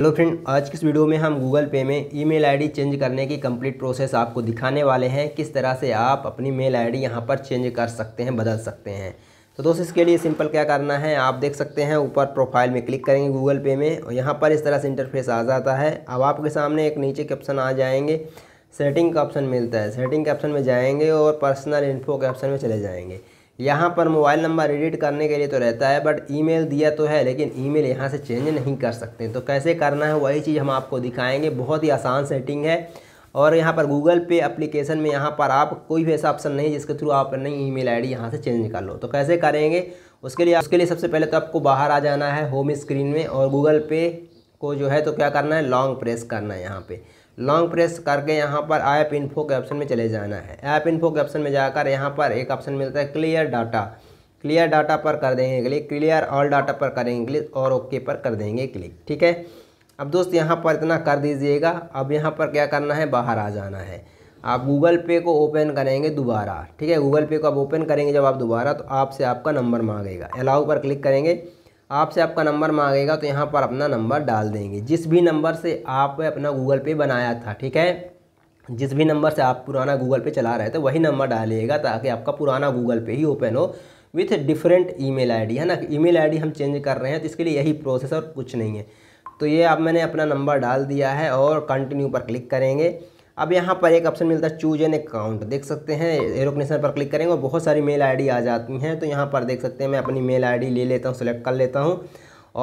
hello friend आज की इस वीडियो में हम गूगल पे में ईमेल आईडी चेंज करने की कंप्लीट प्रोसेस आपको दिखाने वाले हैं किस तरह से आप अपनी मेल आईडी यहां पर चेंज कर सकते हैं बदल सकते हैं तो दोस्तों इसके लिए सिंपल क्या करना है आप देख सकते हैं ऊपर प्रोफाइल में क्लिक करेंगे गूगल पे में और यहाँ पर इस तरह से इंटरफेस आ जाता है अब आपके सामने एक नीचे के ऑप्शन आ जाएंगे सेटिंग का ऑप्शन मिलता है सेटिंग के ऑप्शन में जाएंगे और पर्सनल इन्फो के ऑप्शन में चले जाएंगे यहाँ पर मोबाइल नंबर एडिट करने के लिए तो रहता है बट ईमेल दिया तो है लेकिन ईमेल यहाँ से चेंज नहीं कर सकते तो कैसे करना है वही चीज़ हम आपको दिखाएंगे बहुत ही आसान सेटिंग है और यहाँ पर गूगल पे एप्लीकेशन में यहाँ पर आप कोई भी ऐसा ऑप्शन नहीं जिसके थ्रू आप नई ई मेल आई यहाँ से चेंज कर लो तो कैसे करेंगे उसके लिए उसके लिए सबसे पहले तो आपको बाहर आ जाना है होम स्क्रीन में और गूगल पे को जो है तो क्या करना है लॉन्ग प्रेस करना है यहाँ पर लॉन्ग प्रेस करके यहाँ पर ऐप इन्फो के ऑप्शन में चले जाना है ऐप इन्फो के ऑप्शन में जाकर यहाँ पर एक ऑप्शन मिलता है क्लियर डाटा क्लियर डाटा पर कर देंगे क्लिक क्लियर ऑल डाटा पर करेंगे क्लिक और ओके पर कर देंगे क्लिक ठीक है अब दोस्त यहाँ पर इतना कर दीजिएगा अब यहाँ पर क्या करना है बाहर आ जाना है आप गूगल पे को ओपन करेंगे दोबारा ठीक है गूगल पे को आप ओपन करेंगे जब आप दोबारा तो आपसे आपका नंबर मांगेगा अलाउ पर क्लिक करेंगे आपसे आपका नंबर मांगेगा तो यहाँ पर अपना नंबर डाल देंगे जिस भी नंबर से आप अपना गूगल पे बनाया था ठीक है जिस भी नंबर से आप पुराना गूगल पे चला रहे थे वही नंबर डालिएगा ताकि आपका पुराना गूगल पे ही ओपन हो विथ डिफरेंट ईमेल आईडी है ना ईमेल आईडी हम चेंज कर रहे हैं तो इसके लिए यही प्रोसेस और कुछ नहीं है तो ये आप मैंने अपना नंबर डाल दिया है और कंटिन्यू पर क्लिक करेंगे अब यहाँ पर एक ऑप्शन मिलता है चूज एन अकाउंट देख सकते हैं एरोक्नेशन पर क्लिक करेंगे और बहुत सारी मेल आईडी आ जाती हैं तो यहाँ पर देख सकते हैं मैं अपनी मेल आईडी ले लेता हूँ सेलेक्ट कर लेता हूँ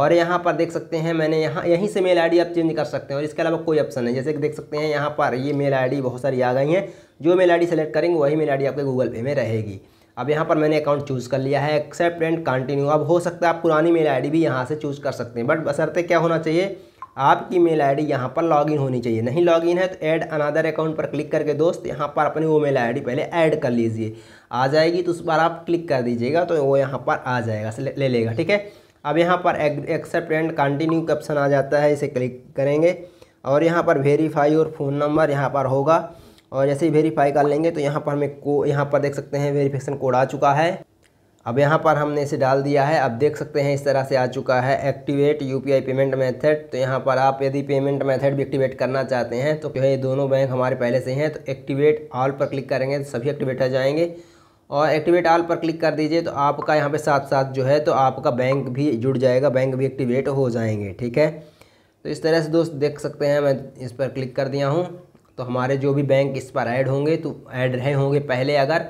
और यहाँ पर देख सकते हैं मैंने यहाँ यहीं से मेल आईडी आप चेंज कर सकते हैं और इसके अलावा कोई ऑप्शन है जैसे कि देख सकते हैं यहाँ पर ये मेल आई बहुत सारी आ गई हैं जो मेल आई सेलेक्ट करेंगे वही मेल आई आपके गूगल पे में रहेगी अब यहाँ पर मैंने अकाउंट चूज़ कर लिया है एक्सेप्ट एंड कंटिन्यू अब हो सकता है आप पुरानी मेल आईडी भी यहाँ से चूज़ कर सकते हैं बट बसरते तो क्या होना चाहिए आपकी मेल आईडी यहाँ पर लॉगिन होनी चाहिए नहीं लॉगिन है तो ऐड अनादर अकाउंट पर क्लिक करके दोस्त यहाँ पर अपनी वो मेल आईडी पहले ऐड कर लीजिए आ जाएगी तो उस पर आप क्लिक कर दीजिएगा तो वो यहाँ पर आ जाएगा ले, ले लेगा ठीक है अब यहाँ पर एक्सेप्ट एंड कंटिन्यू का ऑप्शन आ जाता है इसे क्लिक करेंगे और यहाँ पर वेरीफाई और फ़ोन नंबर यहाँ पर होगा और जैसे ही वेरीफाई कर लेंगे तो यहाँ पर हमें को यहाँ पर देख सकते हैं वेरीफिकेशन कोड आ चुका है अब यहाँ पर हमने इसे डाल दिया है अब देख सकते हैं इस तरह से आ चुका है एक्टिवेट यूपीआई पेमेंट मेथड तो यहाँ पर आप यदि पेमेंट मेथड भी एक्टिवेट करना चाहते हैं तो ये दोनों बैंक हमारे पहले से हैं तो एक्टिवेट ऑल पर क्लिक करेंगे तो सभी एक्टिवेट हो जाएंगे और एक्टिवेट ऑल पर क्लिक कर दीजिए तो आपका यहाँ पर साथ साथ जो है तो आपका बैंक भी जुड़ जाएगा बैंक भी एक्टिवेट हो जाएंगे ठीक है तो इस तरह से दोस्त देख सकते हैं मैं इस पर क्लिक कर दिया हूँ तो हमारे जो भी बैंक इस पर ऐड होंगे तो ऐड रहे होंगे पहले अगर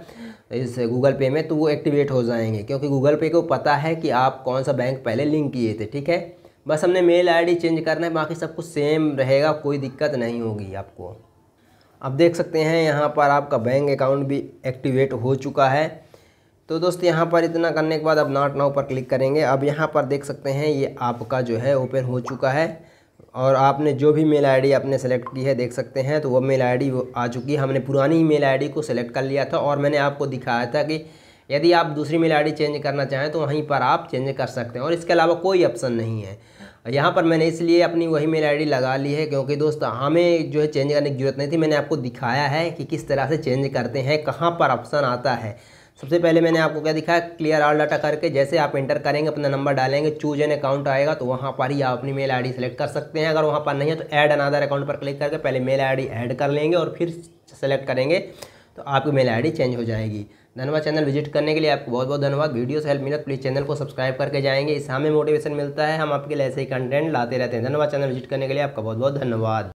इस गूगल पे में तो वो एक्टिवेट हो जाएंगे क्योंकि गूगल पे को पता है कि आप कौन सा बैंक पहले लिंक किए थे ठीक है बस हमने मेल आईडी चेंज करना है बाकी सब कुछ सेम रहेगा कोई दिक्कत नहीं होगी आपको आप देख सकते हैं यहाँ पर आपका बैंक अकाउंट भी एक्टिवेट हो चुका है तो दोस्त यहाँ पर इतना करने के बाद अब नॉट नाउ पर क्लिक करेंगे अब यहाँ पर देख सकते हैं ये आपका जो है ओपन हो चुका है और आपने जो भी मेल आईडी आपने सेलेक्ट की है देख सकते हैं तो वो मेल आईडी आ चुकी है हमने पुरानी मेल आईडी को सेलेक्ट कर लिया था और मैंने आपको दिखाया था कि यदि आप दूसरी मेल आईडी चेंज करना चाहें तो वहीं पर आप चेंज कर सकते हैं और इसके अलावा कोई ऑप्शन नहीं है यहाँ पर मैंने इसलिए अपनी वही मेल आईडी लगा ली है क्योंकि दोस्त हमें जो है चेंज करने की ज़रूरत नहीं थी मैंने आपको दिखाया है कि किस तरह से चेंज करते हैं कहाँ पर ऑप्शन आता है सबसे पहले मैंने आपको क्या दिखाया क्लियर आल डाटा करके जैसे आप इंटर करेंगे अपना नंबर डालेंगे चूज एन अकाउंट आएगा तो वहाँ पर ही आप अपनी मेल आईडी सेलेक्ट कर सकते हैं अगर वहाँ पर नहीं है तो ऐड अनादर अकाउंट पर क्लिक करके पहले मेल आईडी ऐड कर लेंगे और फिर सेलेक्ट करेंगे तो आपकी मेल आई चेंज हो जाएगी धन्यवाद चैनल विजिट करने के लिए आपको बहुत बहुत धन्यवाद वीडियो से हेल्प मिला प्लीज़ चैनल को सब्सक्राइब करके जाएंगे इस हमें मोटिवेशन मिलता है हम आपके लिए ऐसे ही कंटेंट लाते रहते हैं धन्यवाद चैनल विजिट करने के लिए आपका बहुत बहुत धन्यवाद